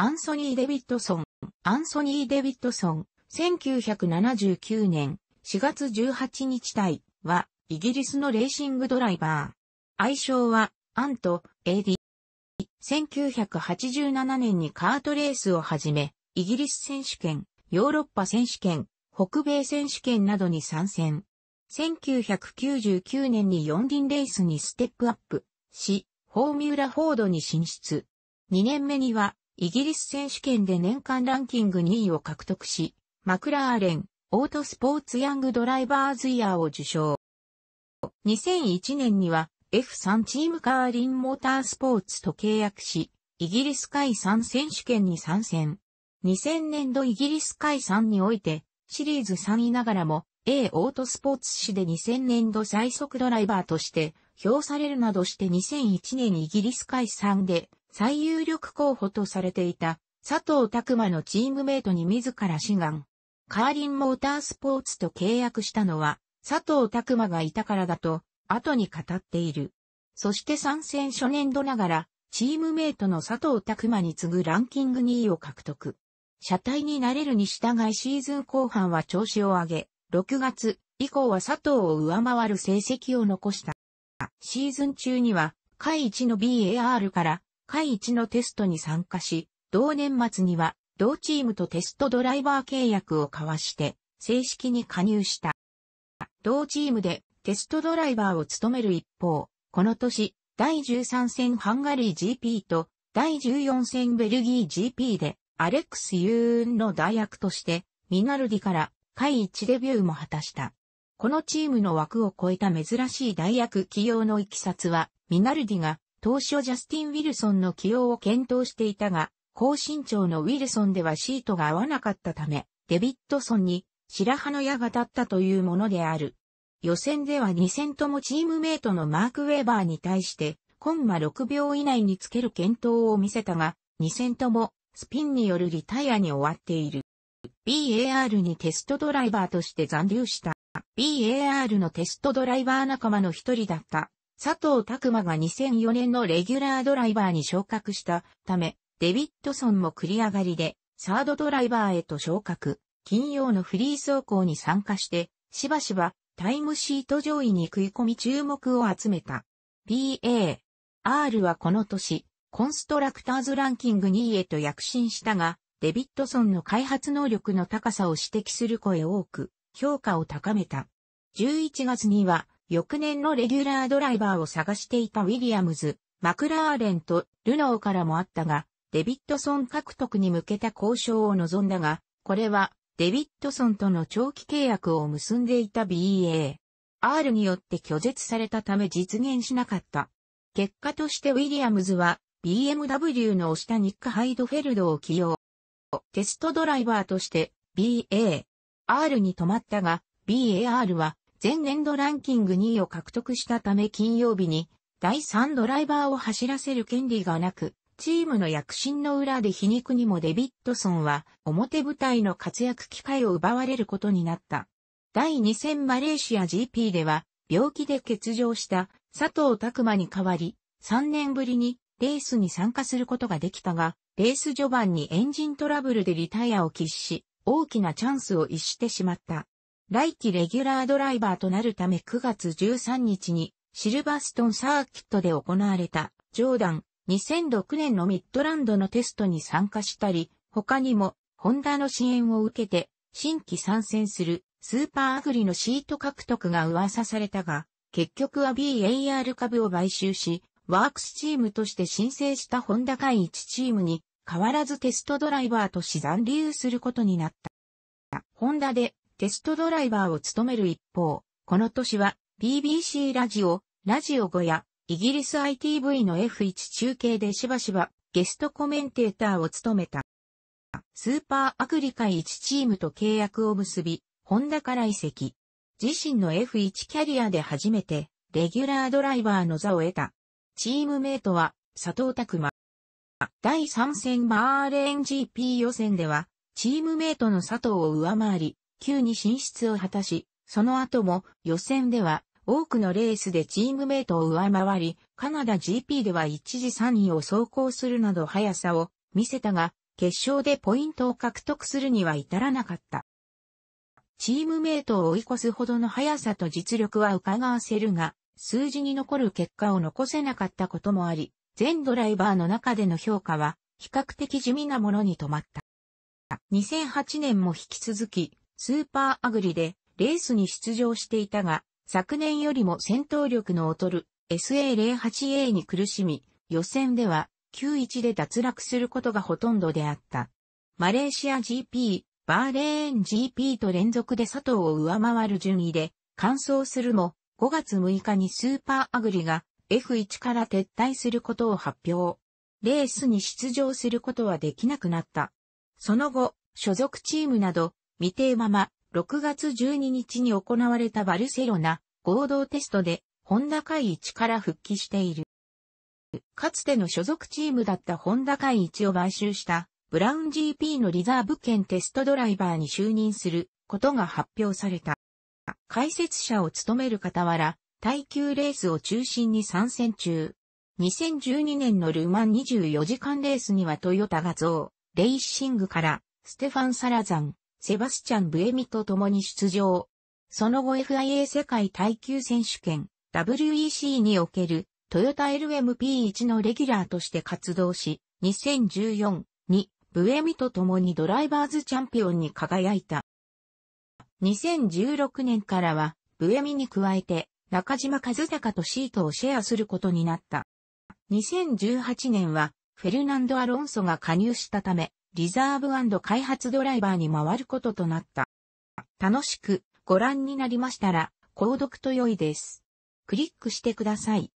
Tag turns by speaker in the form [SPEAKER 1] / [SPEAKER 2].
[SPEAKER 1] アンソニー・デビッドソン。アンソニー・デビッドソン、1979年4月18日対は、イギリスのレーシングドライバー。愛称は、アンとディ。1987年にカートレースをはじめ、イギリス選手権、ヨーロッパ選手権、北米選手権などに参戦。1999年に四輪レースにステップアップし、フォーミュラフォードに進出。2年目にはイギリス選手権で年間ランキング2位を獲得し、マクラーレン、オートスポーツヤングドライバーズイヤーを受賞。2001年には F3 チームカーリンモータースポーツと契約し、イギリス海産選手権に参戦。2000年度イギリス海産において、シリーズ3位ながらも A オートスポーツ誌で2000年度最速ドライバーとして、評されるなどして2001年イギリス海産で最有力候補とされていた佐藤拓馬のチームメイトに自ら志願。カーリンモータースポーツと契約したのは佐藤拓馬がいたからだと後に語っている。そして参戦初年度ながらチームメイトの佐藤拓馬に次ぐランキング2位を獲得。車体になれるに従いシーズン後半は調子を上げ、6月以降は佐藤を上回る成績を残した。シーズン中には、下位1の BAR から回1のテストに参加し、同年末には同チームとテストドライバー契約を交わして、正式に加入した。同チームでテストドライバーを務める一方、この年、第13戦ハンガリー GP と第14戦ベルギー GP でアレックス・ユーンの代役としてミナルディから会1デビューも果たした。このチームの枠を超えた珍しい代役起用のいきさつはミナルディが当初ジャスティン・ウィルソンの起用を検討していたが、高身長のウィルソンではシートが合わなかったため、デビッドソンに白羽の矢が立ったというものである。予選では2戦ともチームメイトのマーク・ウェーバーに対して、コンマ6秒以内につける検討を見せたが、2戦ともスピンによるリタイアに終わっている。BAR にテストドライバーとして残留した。BAR のテストドライバー仲間の一人だった佐藤拓馬が2004年のレギュラードライバーに昇格したため、デビッドソンも繰り上がりで、サードドライバーへと昇格、金曜のフリー走行に参加して、しばしばタイムシート上位に食い込み注目を集めた。PA。R はこの年、コンストラクターズランキング2位へと躍進したが、デビッドソンの開発能力の高さを指摘する声多く、評価を高めた。11月には、翌年のレギュラードライバーを探していたウィリアムズ、マクラーレンとルノーからもあったが、デビッドソン獲得に向けた交渉を望んだが、これはデビッドソンとの長期契約を結んでいた BA。R によって拒絶されたため実現しなかった。結果としてウィリアムズは BMW の押したニック・ハイドフェルドを起用。テストドライバーとして BAR に止まったが BAR は前年度ランキング2位を獲得したため金曜日に第3ドライバーを走らせる権利がなく、チームの躍進の裏で皮肉にもデビッドソンは表舞台の活躍機会を奪われることになった。第2戦マレーシア GP では病気で欠場した佐藤拓馬に代わり3年ぶりにレースに参加することができたが、レース序盤にエンジントラブルでリタイアを喫し、大きなチャンスを逸してしまった。来季レギュラードライバーとなるため9月13日にシルバーストンサーキットで行われたジョーダン2006年のミッドランドのテストに参加したり、他にもホンダの支援を受けて新規参戦するスーパーアグリのシート獲得が噂されたが、結局は BAR 株を買収し、ワークスチームとして申請したホンダ会一チームに変わらずテストドライバーとし残留することになった。ホンダでテストドライバーを務める一方、この年は BBC ラジオ、ラジオ5やイギリス ITV の F1 中継でしばしばゲストコメンテーターを務めた。スーパーアクリカ1チームと契約を結び、ホンダから移籍。自身の F1 キャリアで初めて、レギュラードライバーの座を得た。チームメイトは、佐藤拓馬。第3戦バーレーン GP 予選では、チームメイトの佐藤を上回り、級に進出を果たし、その後も予選では多くのレースでチームメイトを上回り、カナダ GP では一時3位を走行するなど速さを見せたが、決勝でポイントを獲得するには至らなかった。チームメイトを追い越すほどの速さと実力は伺わせるが、数字に残る結果を残せなかったこともあり、全ドライバーの中での評価は比較的地味なものに止まった。2008年も引き続き、スーパーアグリでレースに出場していたが、昨年よりも戦闘力の劣る SA08A に苦しみ、予選では91で脱落することがほとんどであった。マレーシア GP、バーレーン GP と連続で佐藤を上回る順位で、完走するも、5月6日にスーパーアグリが F1 から撤退することを発表。レースに出場することはできなくなった。その後、所属チームなど未定まま、6月12日に行われたバルセロナ合同テストで、ホンダ会一から復帰している。かつての所属チームだったホンダ会一を買収した、ブラウン GP のリザーブ兼テストドライバーに就任することが発表された。解説者を務める傍ら、耐久レースを中心に参戦中。2012年のルマン24時間レースにはトヨタが増、レイシングから、ステファン・サラザン、セバスチャン・ブエミと共に出場。その後 FIA 世界耐久選手権 WEC におけるトヨタ LMP1 のレギュラーとして活動し、2014にブエミと共にドライバーズチャンピオンに輝いた。2016年からはブエミに加えて中島和孝とシートをシェアすることになった。2018年はフェルナンド・アロンソが加入したため、リザーブ開発ドライバーに回ることとなった。楽しくご覧になりましたら、購読と良いです。クリックしてください。